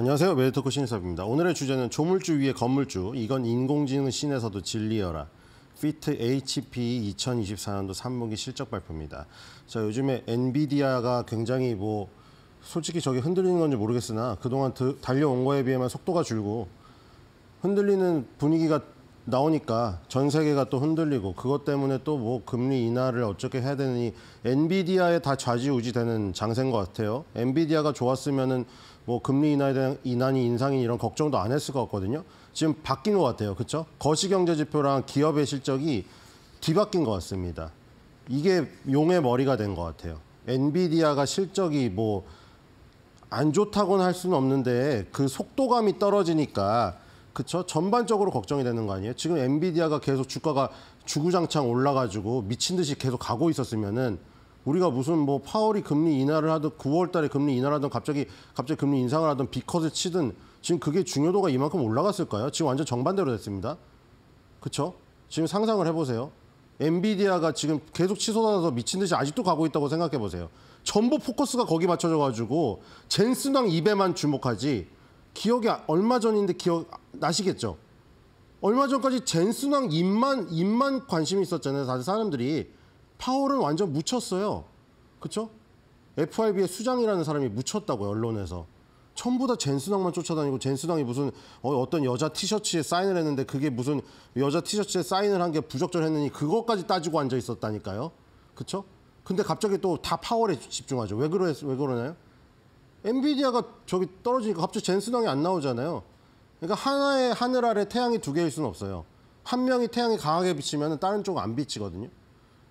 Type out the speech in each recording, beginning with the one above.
안녕하세요. 웨이터코 신인섭입니다. 오늘의 주제는 조물주 위에 건물주, 이건 인공지능 신에서도 진리여라. 피트 HP 2024년도 3분기 실적 발표입니다. 자, 요즘에 엔비디아가 굉장히 뭐 솔직히 저게 흔들리는 건지 모르겠으나 그동안 달려온 거에 비해만 속도가 줄고 흔들리는 분위기가 나오니까 전 세계가 또 흔들리고 그것 때문에 또 뭐 금리 인하를 어떻게 해야 되느니 엔비디아에 다 좌지우지되는 장세인 것 같아요. 엔비디아가 좋았으면은 뭐 금리 인하에 대한 인하니 인상이 이런 걱정도 안 했을 것 같거든요. 지금 바뀐 것 같아요. 그렇죠? 거시경제 지표랑 기업의 실적이 뒤바뀐 것 같습니다. 이게 용의 머리가 된 것 같아요. 엔비디아가 실적이 뭐 안 좋다고는 할 수는 없는데 그 속도감이 떨어지니까 그렇죠 전반적으로 걱정이 되는 거 아니에요? 지금 엔비디아가 계속 주가가 주구장창 올라가지고 미친 듯이 계속 가고 있었으면은 우리가 무슨 뭐 파월이 금리 인하를 하든 9월 달에 금리 인하를 하든 갑자기 갑자기 금리 인상을 하든 비컷을 치든 지금 그게 중요도가 이만큼 올라갔을까요? 지금 완전 정반대로 됐습니다. 그렇죠? 지금 상상을 해 보세요. 엔비디아가 지금 계속 치솟아서 미친 듯이 아직도 가고 있다고 생각해 보세요. 전부 포커스가 거기 맞춰져 가지고 젠슨왕 입에만 주목하지 기억이 얼마 전인데 기억 나시겠죠? 얼마 전까지 젠순왕 입만 입만 관심이 있었잖아요. 다들 사람들이 파월은 완전 묻혔어요. 그렇죠? FRB의 수장이라는 사람이 묻혔다고 언론에서. 전부 다 젠수당만 쫓아다니고 젠수당이 무슨 어, 어떤 여자 티셔츠에 사인을 했는데 그게 무슨 여자 티셔츠에 사인을 한 게 부적절했느니 그것까지 따지고 앉아 있었다니까요. 그렇죠? 근데 갑자기 또 다 파월에 집중하죠. 왜, 그러, 왜 그러나요? 엔비디아가 저기 떨어지니까 갑자기 젠수당이 안 나오잖아요. 그러니까 하나의 하늘 아래 태양이 두 개일 수는 없어요. 한 명이 태양이 강하게 비치면 다른 쪽은 안 비치거든요.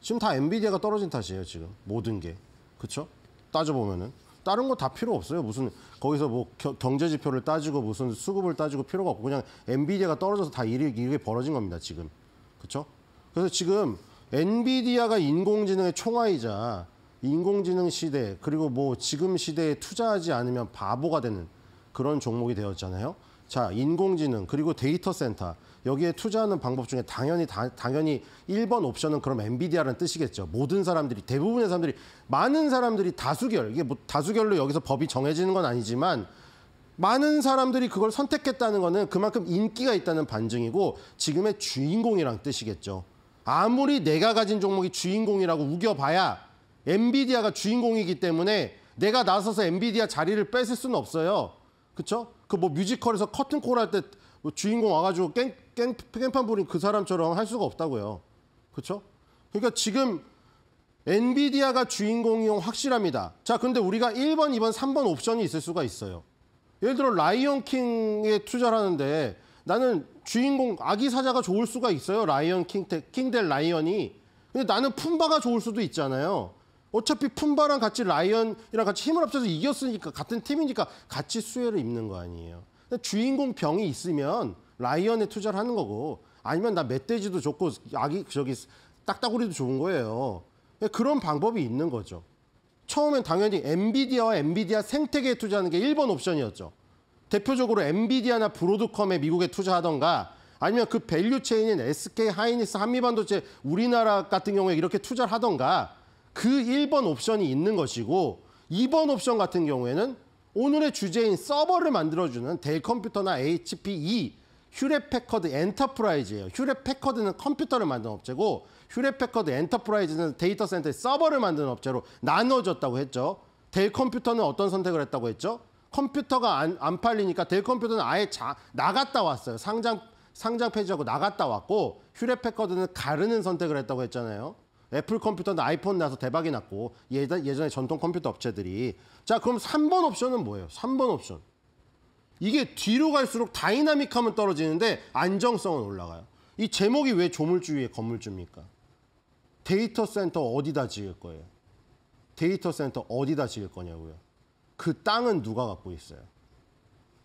지금 다 엔비디아가 떨어진 탓이에요, 지금. 모든 게. 그렇죠? 따져보면은. 다른 거 다 필요 없어요. 무슨 거기서 뭐 겨, 경제 지표를 따지고 무슨 수급을 따지고 필요가 없고 그냥 엔비디아가 떨어져서 다이이 이게 벌어진 겁니다, 지금. 그렇죠? 그래서 지금 엔비디아가 인공지능의 총화이자 인공지능 시대 그리고 뭐 지금 시대에 투자하지 않으면 바보가 되는 그런 종목이 되었잖아요. 자, 인공지능 그리고 데이터 센터 여기에 투자하는 방법 중에 당연히 다, 당연히 1번 옵션은 그럼 엔비디아라는 뜻이겠죠. 모든 사람들이 대부분의 사람들이 많은 사람들이 다수결 이게 뭐 다수결로 여기서 법이 정해지는 건 아니지만 많은 사람들이 그걸 선택했다는 거는 그만큼 인기가 있다는 반증이고 지금의 주인공이란 뜻이겠죠. 아무리 내가 가진 종목이 주인공이라고 우겨봐야 엔비디아가 주인공이기 때문에 내가 나서서 엔비디아 자리를 뺏을 수는 없어요. 그렇죠? 그 뭐 뮤지컬에서 커튼콜 할때 뭐 주인공 와가지고 깽, 깽, 깽판 부린 그 사람처럼 할 수가 없다고요. 그렇죠? 그러니까 지금 엔비디아가 주인공이 용 확실합니다. 자, 근데 우리가 1번, 2번, 3번 옵션이 있을 수가 있어요. 예를 들어 라이언 킹에 투자를 하는데 나는 주인공 아기 사자가 좋을 수가 있어요. 라이언 킹, 킹델 라이언이. 근데 나는 품바가 좋을 수도 있잖아요. 어차피 품바랑 같이 라이언이랑 같이 힘을 합쳐서 이겼으니까 같은 팀이니까 같이 수혜를 입는 거 아니에요. 주인공 병이 있으면 라이언에 투자를 하는 거고 아니면 나 멧돼지도 좋고 아기 저기 딱따구리도 좋은 거예요. 예, 그런 방법이 있는 거죠. 처음엔 당연히 엔비디아와 엔비디아 생태계에 투자하는 게 1번 옵션이었죠. 대표적으로 엔비디아나 브로드컴에 미국에 투자하던가 아니면 그 밸류 체인인 SK 하이닉스 한미반도체 우리나라 같은 경우에 이렇게 투자를 하던가 그 1번 옵션이 있는 것이고 2번 옵션 같은 경우에는 오늘의 주제인 서버를 만들어주는 델 컴퓨터나 HPE, 휴렛 패커드 엔터프라이즈예요. 휴렛 패커드는 컴퓨터를 만든 업체고 휴렛 패커드 엔터프라이즈는 데이터 센터에 서버를 만드는 업체로 나눠졌다고 했죠. 델 컴퓨터는 어떤 선택을 했다고 했죠? 컴퓨터가 안, 안 팔리니까 델 컴퓨터는 아예 자, 나갔다 왔어요. 상장 상장 폐지하고 나갔다 왔고 휴렛 패커드는 가르는 선택을 했다고 했잖아요. 애플 컴퓨터는 아이폰 나서 대박이 났고 예전, 예전에 전통 컴퓨터 업체들이 자 그럼 3번 옵션은 뭐예요? 3번 옵션 이게 뒤로 갈수록 다이나믹함은 떨어지는데 안정성은 올라가요 이 제목이 왜 조물주의 건물주입니까? 데이터 센터 어디다 지을 거예요? 데이터 센터 어디다 지을 거냐고요 그 땅은 누가 갖고 있어요?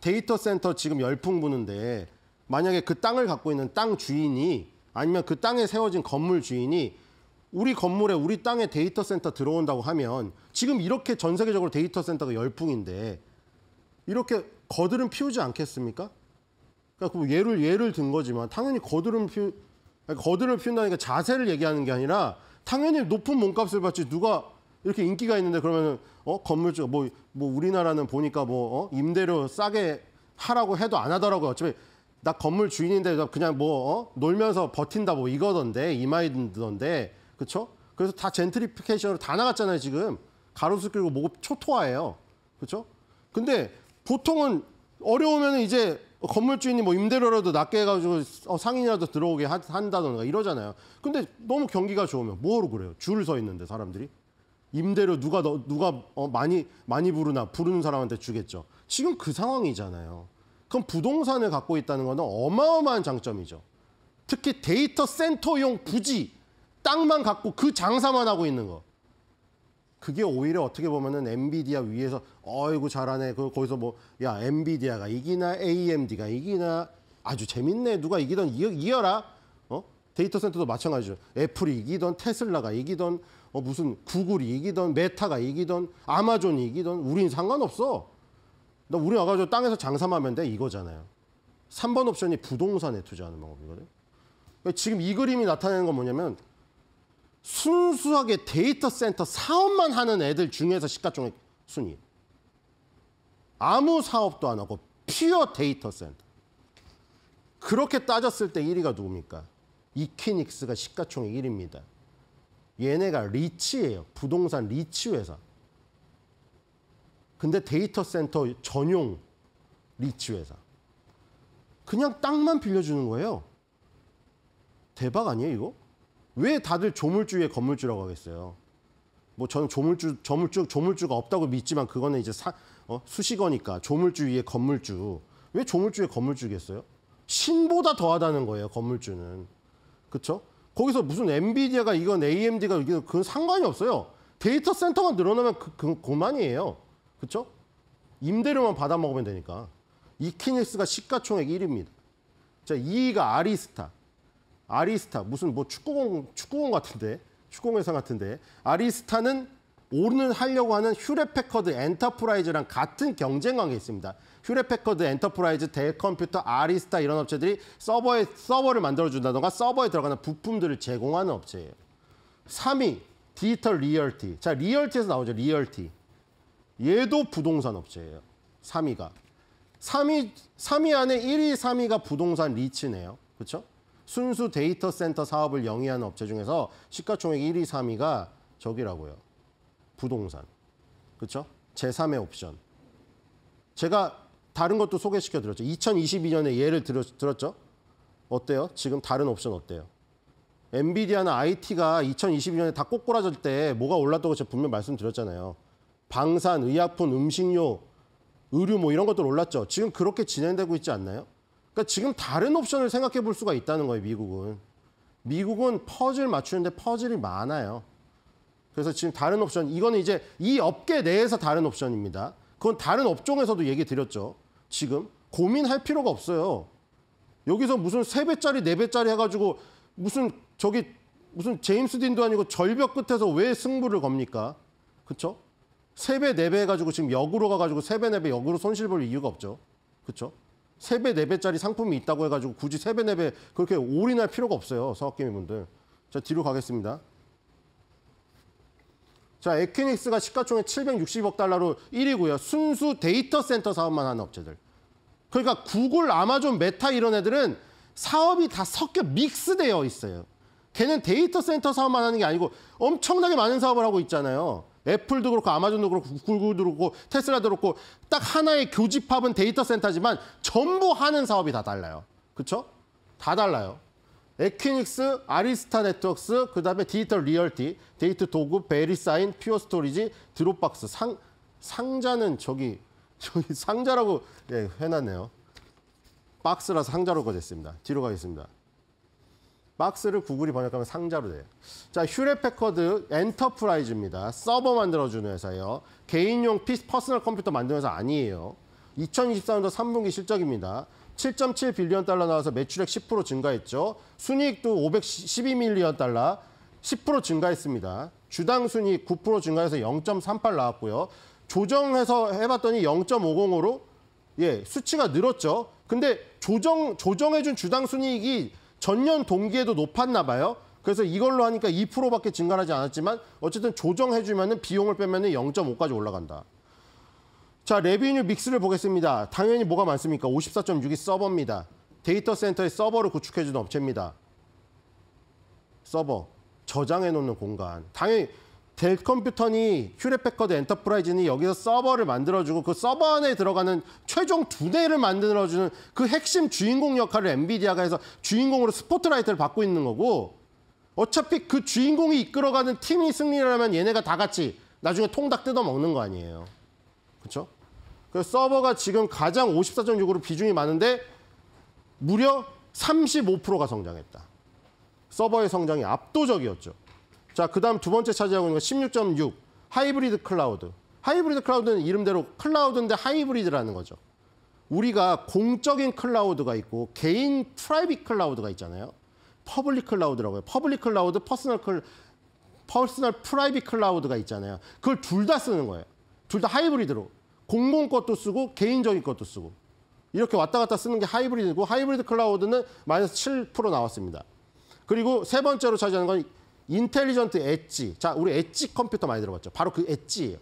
데이터 센터 지금 열풍 부는데 만약에 그 땅을 갖고 있는 땅 주인이 아니면 그 땅에 세워진 건물 주인이 우리 건물에 우리 땅에 데이터 센터 들어온다고 하면 지금 이렇게 전 세계적으로 데이터 센터가 열풍인데 이렇게 거들은 피우지 않겠습니까? 그러니까 그 예를 예를 든 거지만 당연히 거들은 피우 거들름 피운다니까 자세를 얘기하는 게 아니라 당연히 높은 몸값을 받지 누가 이렇게 인기가 있는데 그러면 은어 건물주 뭐뭐 뭐 우리나라는 보니까 뭐 어? 임대료 싸게 하라고 해도 안 하더라고요. 어차피 나 건물 주인인데 그냥 뭐 어? 놀면서 버틴다 뭐 이거던데 이마이던데 그렇죠? 그래서 다 젠트리피케이션으로 다 나갔잖아요, 지금. 가로수 끌고 목업 초토화예요. 그렇죠? 근데 보통은 어려우면 이제 건물 주인이 뭐 임대료라도 낮게 해가지고 어, 상인이라도 들어오게 한다던가 이러잖아요. 근데 너무 경기가 좋으면 뭐로 그래요? 줄을 서 있는데 사람들이 임대료 누가 너, 누가 어, 많이 많이 부르나 부르는 사람한테 주겠죠. 지금 그 상황이잖아요. 그럼 부동산을 갖고 있다는 거는 어마어마한 장점이죠. 특히 데이터 센터용 부지 땅만 갖고 그 장사만 하고 있는 거. 그게 오히려 어떻게 보면은 엔비디아 위에서 어이구 잘하네. 그 거기서 뭐 야 엔비디아가 이기나 AMD가 이기나 아주 재밌네. 누가 이기던 이어, 라 어? 데이터 센터도 마찬가지죠. 애플이 이기던 테슬라가 이기던 어 무슨 구글이 이기던 메타가 이기던 아마존이 이기던 우린 상관없어. 나 우리 와가지고 땅에서 장사 하면 돼 이거잖아요. 3번 옵션이 부동산에 투자하는 방법이거든. 그러니까 지금 이 그림이 나타내는 건 뭐냐면 순수하게 데이터 센터 사업만 하는 애들 중에서 시가총액 순위. 아무 사업도 안 하고 퓨어 데이터 센터. 그렇게 따졌을 때 1위가 누굽니까? 이키닉스가 시가총액 1위입니다. 얘네가 리치예요. 부동산 리치 회사. 근데 데이터 센터 전용 리치 회사. 그냥 땅만 빌려주는 거예요. 대박 아니에요, 이거? 왜 다들 조물주의 건물주라고 하겠어요? 뭐 저는 조물주, 저물주, 조물주가 없다고 믿지만 그거는 이제 사, 어, 수식어니까 조물주 위에 건물주. 왜 조물주에 건물주겠어요? 신보다 더하다는 거예요, 건물주는. 그렇 거기서 무슨 엔비디아가 이건 AMD가 이건 그건 상관이 없어요. 데이터 센터만 늘어나면 그, 그 고만이에요. 그렇 임대료만 받아 먹으면 되니까. 이키닉스가 시가총액 1위입니다. 자, 2위가 아리스타. 아리스타 무슨 뭐 축구공 축구공 같은데 축구공 회사 같은데 아리스타는 오른을 하려고 하는 휴레패커드 엔터프라이즈랑 같은 경쟁 관계 있습니다. 휴레패커드 엔터프라이즈, 대컴퓨터, 아리스타 이런 업체들이 서버에 서버를 만들어 준다던가 서버에 들어가는 부품들을 제공하는 업체예요. 3위 디지털 리얼티. 자, 리얼티에서 나오죠. 리얼티. 얘도 부동산 업체예요. 3위가. 3위 3위 안에 1위, 3위가 부동산 리츠네요. 그렇죠? 순수 데이터 센터 사업을 영위하는 업체 중에서 시가총액 1위, 3위가 저기라고요. 부동산. 그렇죠? 제3의 옵션. 제가 다른 것도 소개시켜 드렸죠. 2022년에 예를 들었죠. 어때요? 지금 다른 옵션 어때요? 엔비디아나 IT가 2022년에 다 꼬꾸라질 때 뭐가 올랐다고 제가 분명 말씀드렸잖아요. 방산, 의약품, 음식료, 의류 뭐 이런 것들 올랐죠. 지금 그렇게 진행되고 있지 않나요? 그러니까 지금 다른 옵션을 생각해 볼 수가 있다는 거예요, 미국은. 미국은 퍼즐 맞추는데 퍼즐이 많아요. 그래서 지금 다른 옵션, 이거는 이제 이 업계 내에서 다른 옵션입니다. 그건 다른 업종에서도 얘기 드렸죠. 지금 고민할 필요가 없어요. 여기서 무슨 3배짜리4배짜리 해가지고 무슨 저기 무슨 제임스 딘도 아니고 절벽 끝에서 왜 승부를 겁니까? 그렇죠? 세배4배 해가지고 지금 역으로 가가지고 3배4배 역으로 손실 볼 이유가 없죠. 그렇죠? 3배, 4배짜리 상품이 있다고 해가지고 굳이 3배, 4배 그렇게 올인할 필요가 없어요. 사업개미분들. 자, 뒤로 가겠습니다. 자, 에퀴닉스가 시가총액 760억 달러로 1위고요. 순수 데이터 센터 사업만 하는 업체들. 그러니까 구글, 아마존, 메타 이런 애들은 사업이 다 섞여 믹스되어 있어요. 걔는 데이터 센터 사업만 하는 게 아니고 엄청나게 많은 사업을 하고 있잖아요. 애플도 그렇고 아마존도 그렇고 구글도 그렇고 테슬라도 그렇고 딱 하나의 교집합은 데이터 센터지만 전부 하는 사업이 다 달라요. 그렇죠? 다 달라요. 에퀴닉스, 아리스타 네트웍스, 그다음에 디지털 리얼티, 데이터 도구, 베리사인, 퓨어 스토리지, 드롭박스. 상 상자는 저기 저기 상자라고 예, 해놨네요. 박스라 상자로 거졌습니다. 뒤로 가겠습니다. 박스를 구글이 번역하면 상자로 돼요. 자, 휴렛패커드 엔터프라이즈입니다. 서버 만들어주는 회사예요. 개인용 피, 퍼스널 컴퓨터 만드는 회사 아니에요. 2024년도 3분기 실적입니다. 7.7 빌리언 달러 나와서 매출액 10% 증가했죠. 순이익도 512밀리언 달러 10% 증가했습니다. 주당 순이익 9% 증가해서 0.38 나왔고요. 조정해서 해봤더니 0.50으로 예 수치가 늘었죠. 근데 조정 조정해준 주당 순이익이 전년 동기에도 높았나 봐요. 그래서 이걸로 하니까 2%밖에 증가하지 않았지만 어쨌든 조정해주면 비용을 빼면 0.5까지 올라간다. 자, 레비뉴 믹스를 보겠습니다. 당연히 뭐가 많습니까? 54.6이 서버입니다. 데이터 센터에 서버를 구축해주는 업체입니다. 서버, 저장해놓는 공간. 당연히 델 컴퓨터니 휴레패커드 엔터프라이즈니 여기서 서버를 만들어주고 그 서버 안에 들어가는 최종 두 대를 만들어주는 그 핵심 주인공 역할을 엔비디아가 해서 주인공으로 스포트라이트를 받고 있는 거고 어차피 그 주인공이 이끌어가는 팀이 승리라면 얘네가 다 같이 나중에 통닭 뜯어먹는 거 아니에요. 그렇죠? 그서 서버가 지금 가장 54.6으로 비중이 많은데 무려 35%가 성장했다. 서버의 성장이 압도적이었죠. 자, 그다음 두 번째 차지하고 있는 건16.6 하이브리드 클라우드. 하이브리드 클라우드는 이름대로 클라우드인데 하이브리드라는 거죠. 우리가 공적인 클라우드가 있고 개인 프라이빗 클라우드가 있잖아요. 퍼블릭 클라우드라고 해요. 퍼블릭 클라우드, 퍼스널 클 퍼스널 프라이빗 클라우드가 있잖아요. 그걸 둘 다 쓰는 거예요. 둘 다 하이브리드로. 공공 것도 쓰고 개인적인 것도 쓰고. 이렇게 왔다 갔다 쓰는 게 하이브리드고 하이브리드 클라우드는 마이너스 7% 나왔습니다. 그리고 세 번째로 차지하는 건 인텔리전트 엣지. 자, 우리 엣지 컴퓨터 많이 들어봤죠. 바로 그 엣지예요.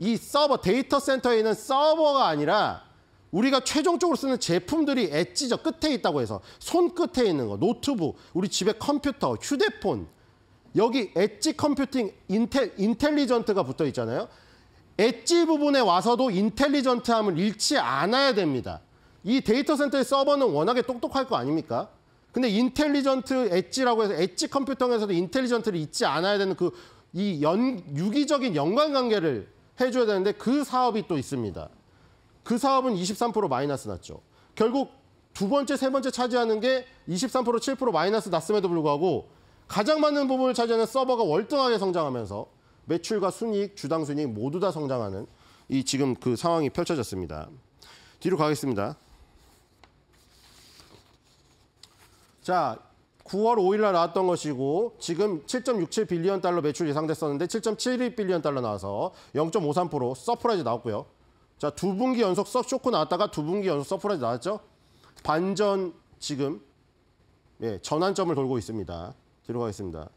이 서버 데이터 센터에 있는 서버가 아니라 우리가 최종적으로 쓰는 제품들이 엣지저 끝에 있다고 해서 손끝에 있는 거, 노트북, 우리 집에 컴퓨터, 휴대폰 여기 엣지 컴퓨팅 인텔, 인텔리전트가 붙어 있잖아요. 엣지 부분에 와서도 인텔리전트함을 잃지 않아야 됩니다. 이 데이터 센터의 서버는 워낙에 똑똑할 거 아닙니까? 근데 인텔리전트 엣지라고 해서 엣지 컴퓨터에서도 인텔리전트를 잊지 않아야 되는 그 이 연 유기적인 연관 관계를 해줘야 되는데 그 사업이 또 있습니다. 그 사업은 23% 마이너스 났죠. 결국 두 번째, 세 번째 차지하는 게 23% 7% 마이너스 났음에도 불구하고 가장 많은 부분을 차지하는 서버가 월등하게 성장하면서 매출과 순이익, 주당 순이익 모두 다 성장하는 이 지금 그 상황이 펼쳐졌습니다. 뒤로 가겠습니다. 자, 9월 5일 날 나왔던 것이고 지금 7.67 빌리언 달러 매출 예상됐었는데 7.72 빌리언 달러 나와서 0.53% 서프라이즈 나왔고요. 자, 두 분기 연속 쇼크 나왔다가 두 분기 연속 서프라이즈 나왔죠? 반전 지금 예, 전환점을 돌고 있습니다. 들어가겠습니다.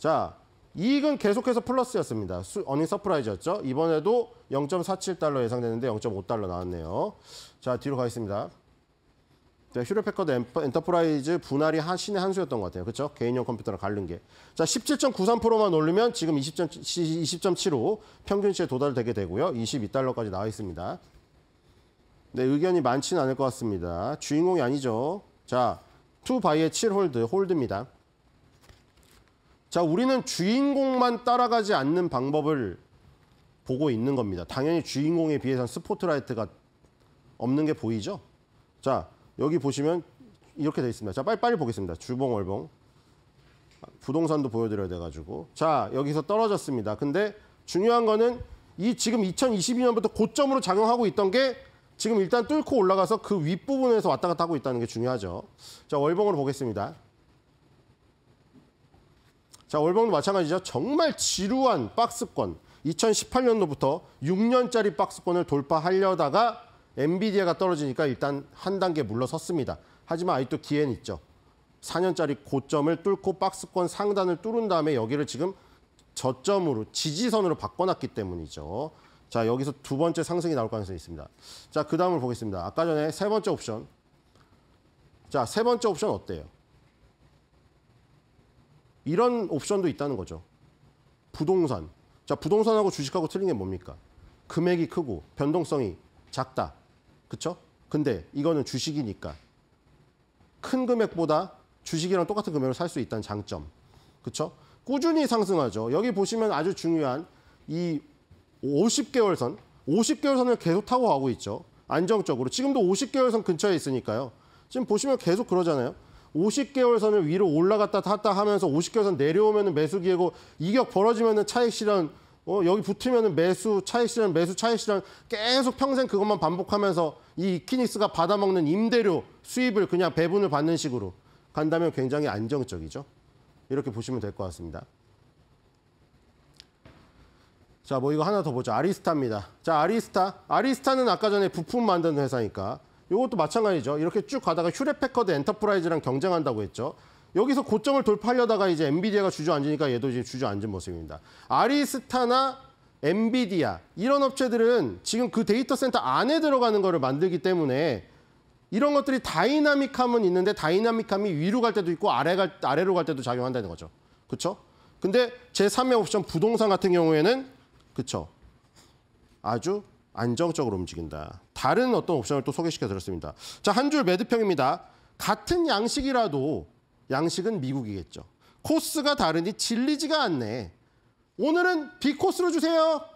자, 이익은 계속해서 플러스였습니다. 수, 어닝 서프라이즈였죠. 이번에도 0.47달러 예상되는데 0.5달러 나왔네요. 자, 뒤로 가겠습니다. 네, 휴렛 패커드 엔터프라이즈 분할이 한 신의 한 수였던 것 같아요. 그렇죠? 개인용 컴퓨터랑 갈른 게. 자, 17.93%만 올리면 지금 20.7, 20.75 평균치에 도달되게 되고요. 22달러까지 나와 있습니다. 네, 의견이 많지는 않을 것 같습니다. 주인공이 아니죠. 자, 투바이의7 홀드, 홀드입니다. 자, 우리는 주인공만 따라가지 않는 방법을 보고 있는 겁니다. 당연히 주인공에 비해서 스포트라이트가 없는 게 보이죠? 자, 여기 보시면 이렇게 돼 있습니다. 자, 빨리빨리 보겠습니다. 주봉, 월봉. 부동산도 보여드려야 돼가지고. 자, 여기서 떨어졌습니다. 근데 중요한 거는 이 지금 2022년부터 고점으로 작용하고 있던 게 지금 일단 뚫고 올라가서 그 윗부분에서 왔다 갔다 하고 있다는 게 중요하죠. 자, 월봉으로 보겠습니다. 자, 월봉도 마찬가지죠. 정말 지루한 박스권. 2018년도부터 6년짜리 박스권을 돌파하려다가 엔비디아가 떨어지니까 일단 한 단계 물러섰습니다. 하지만 아직도 기회는 있죠. 4년짜리 고점을 뚫고 박스권 상단을 뚫은 다음에 여기를 지금 저점으로 지지선으로 바꿔놨기 때문이죠. 자 여기서 두 번째 상승이 나올 가능성이 있습니다. 자 그 다음을 보겠습니다. 아까 전에 세 번째 옵션. 자 세 번째 옵션 어때요? 이런 옵션도 있다는 거죠. 부동산. 자 부동산하고 주식하고 틀린 게 뭡니까? 금액이 크고 변동성이 작다. 그렇죠? 근데 이거는 주식이니까 큰 금액보다 주식이랑 똑같은 금액으로 살 수 있다는 장점. 그렇죠? 꾸준히 상승하죠. 여기 보시면 아주 중요한 이 50개월 선, 50개월 선을 계속 타고 가고 있죠. 안정적으로. 지금도 50개월 선 근처에 있으니까요. 지금 보시면 계속 그러잖아요. 50개월 선을 위로 올라갔다 탔다 하면서 50개월 선 내려오면 매수 기회고 이격 벌어지면 차익 실현 어, 여기 붙으면 매수 차익 실현, 매수 차익 실현 계속 평생 그것만 반복하면서 이 키닉스가 받아먹는 임대료 수입을 그냥 배분을 받는 식으로 간다면 굉장히 안정적이죠. 이렇게 보시면 될 것 같습니다. 자, 뭐 이거 하나 더 보자. 아리스타입니다. 자, 아리스타. 아리스타는 아까 전에 부품 만드는 회사니까 이것도 마찬가지죠. 이렇게 쭉 가다가 휴렛패커드 엔터프라이즈랑 경쟁한다고 했죠. 여기서 고점을 돌파하려다가 이제 엔비디아가 주저앉으니까 얘도 이제 주저앉은 모습입니다. 아리스타나 엔비디아 이런 업체들은 지금 그 데이터 센터 안에 들어가는 거를 만들기 때문에 이런 것들이 다이나믹함은 있는데 다이나믹함이 위로 갈 때도 있고 아래 갈, 아래로 갈 때도 작용한다는 거죠. 그렇죠? 근데 제3의 옵션 부동산 같은 경우에는 그렇죠. 아주 안정적으로 움직인다. 다른 어떤 옵션을 또 소개시켜 드렸습니다. 자, 한 줄 매드평입니다. 같은 양식이라도 양식은 미국이겠죠. 코스가 다르니 질리지가 않네. 오늘은 비코스로 주세요.